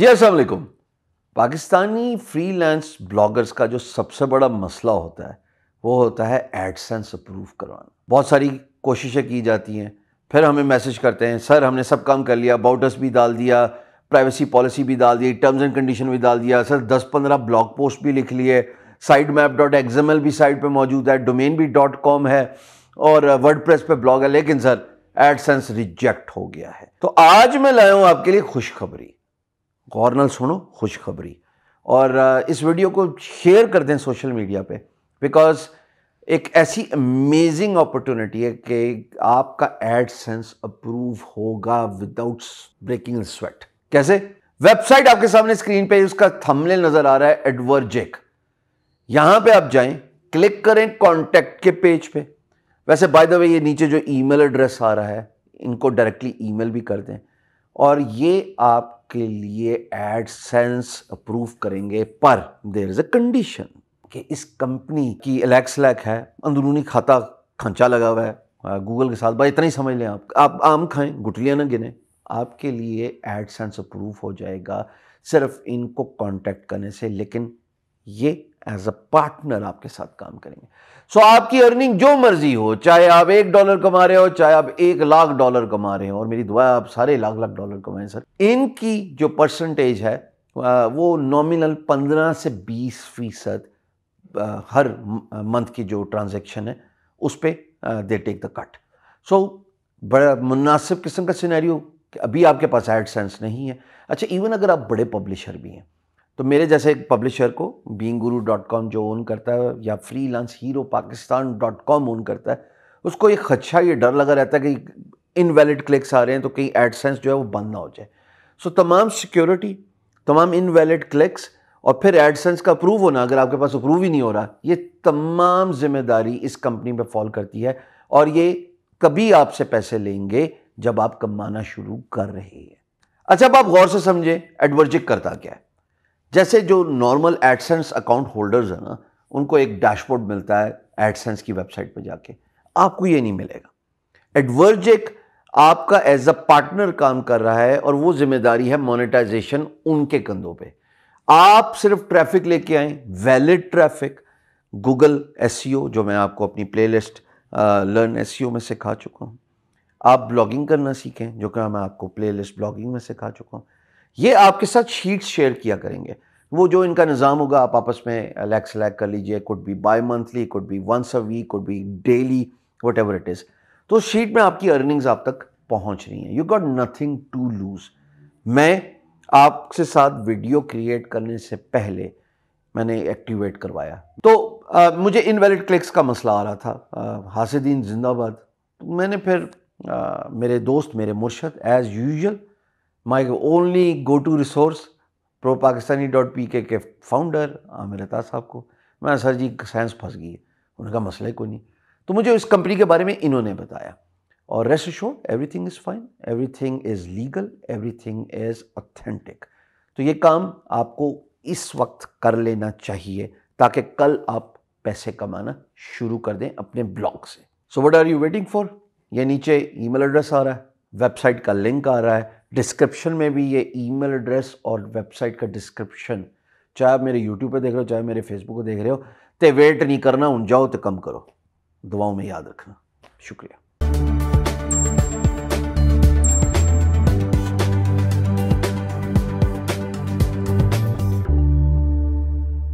जी वालेकुम Pakistani freelance bloggers का जो सबसे बड़ा मसला होता है वो होता है एडसेंस अप्रूव करवाना बहुत सारी कोशिशें की जाती हैं फिर हमें मैसेज करते हैं सर हमने सब काम कर लिया बाउटर्स भी डाल दिया प्राइवेसी पॉलिसी भी डाल दी टर्म्स एंड कंडीशन भी डाल दिया सर दस पंद्रह ब्लॉग पोस्ट भी लिख लिए साइट मैप डॉट एक्सएमएल भी साइट पे मौजूद है डोमेन भी डॉट कॉम है और वर्ड प्रेस पर ब्लॉग है लेकिन सर एडसेंस रिजेक्ट हो गया है तो आज मैं लाया हूँ आपके लिए खुशखबरी गौर सुनो खुशखबरी और इस वीडियो को शेयर कर दें सोशल मीडिया पे बिकॉज एक ऐसी अमेजिंग अपॉर्चुनिटी है कि आपका एड सेंस अप्रूव होगा विदाउट ब्रेकिंग स्वेट कैसे वेबसाइट आपके सामने स्क्रीन पे उसका थंबनेल नजर आ रहा है एडवर्जेक यहां पे आप जाएं क्लिक करें कॉन्टेक्ट के पेज पे वैसे बाय द वे ये नीचे जो ईमेल एड्रेस आ रहा है इनको डायरेक्टली ईमेल भी कर दें और ये आप आपके लिए एड सेंस अप्रूव करेंगे पर देर इज़ अ कंडीशन कि इस कंपनी की एलेक्स लैक है अंदरूनी खाता खंचा लगा हुआ है गूगल के साथ भाई इतना ही समझ लें आप आप आम खाएं गुटलियाँ ना गिने आपके लिए एड सेंस अप्रूव हो जाएगा सिर्फ इनको कांटेक्ट करने से लेकिन ये एज अ पार्टनर आपके साथ काम करेंगे सो so, आपकी अर्निंग जो मर्जी हो चाहे आप एक डॉलर कमा रहे हो चाहे आप एक लाख डॉलर कमा रहे हो और मेरी दुआ आप सारे लाख लाख डॉलर कमाएं सर इनकी जो परसेंटेज है वो नॉमिनल पंद्रह से बीस फीसद हर मंथ की जो ट्रांजेक्शन है उस पर they take the cut so बड़ा मुनासिब किस्म का सिनेरियो कि अभी आपके पास एड सेंस नहीं है अच्छा इवन अगर आप बड़े पब्लिशर भी हैं तो मेरे जैसे एक पब्लिशर को बींग गुरु डॉट कॉम जो ओन करता है या freelance hero Pakistan dot com own करता है उसको ये खदशा अच्छा ये डर लगा रहता है कि इनवैलिड क्लिक्स आ रहे हैं तो कहीं एडसेंस जो है वो बंद ना हो जाए सो so, तमाम सिक्योरिटी तमाम इनवैलिड क्लिक्स और फिर एडसेंस का अप्रूव होना अगर आपके पास अप्रूव ही नहीं हो रहा ये तमाम जिम्मेदारी इस कंपनी पर फॉल करती है और ये कभी आपसे पैसे लेंगे जब आप कमाना शुरू कर रहे हैं अच्छा अब आप गौर से समझें एडवर्जिक करता क्या है जैसे जो नॉर्मल एडसेंस अकाउंट होल्डर्स हैं ना उनको एक डैशबोर्ड मिलता है एडसेंस की वेबसाइट पर जाके आपको ये नहीं मिलेगा एडवर्ज एक आपका एज अ पार्टनर काम कर रहा है और वो जिम्मेदारी है मोनेटाइजेशन उनके कंधों पे आप सिर्फ ट्रैफिक लेके आए वैलिड ट्रैफिक गूगल एस जो मैं आपको अपनी प्लेलिस्ट लर्न एस में सिखा चुका हूँ आप ब्लॉगिंग करना सीखें जो कि मैं आपको प्लेलिस्ट ब्लॉगिंग में सिखा चुका हूँ ये आपके साथ शीट्स शेयर किया करेंगे वो जो इनका निज़ाम होगा आप आपस में अलग सेलेक्ट कर लीजिए could be bimonthly could be once a week could be daily whatever it is तो शीट में आपकी अर्निंग्स आप तक पहुंच रही हैं you got nothing to lose मैं आपके साथ वीडियो क्रिएट करने से पहले मैंने एक्टिवेट करवाया तो आ, मुझे इनवैलिड क्लिक्स का मसला आ रहा था हासिदीन जिंदाबाद तो मैंने फिर आ, मेरे दोस्त मेरे मुर्शद as usual only go to resource pro Pakistani dot P K founder Aamir Ataj साहब को मैं सर जी साइंस फंस गई है उनका मसला कोई नहीं तो मुझे उस कंपनी के बारे में इन्होंने बताया और रेस्ट शो thing is fine thing is legal thing is authentic तो ये काम आपको इस वक्त कर लेना चाहिए ताकि कल आप पैसे कमाना शुरू कर दें अपने ब्लॉग से so what are you waiting for ये नीचे ईमेल एड्रेस आ रहा है वेबसाइट का लिंक आ रहा है डिस्क्रिप्शन में भी ये ईमेल एड्रेस और वेबसाइट का डिस्क्रिप्शन चाहे आप मेरे यूट्यूब पर देख रहे हो चाहे मेरे फेसबुक पर देख रहे हो तो वेट नहीं करना उन जाओ तो कम करो दुआओं में याद रखना शुक्रिया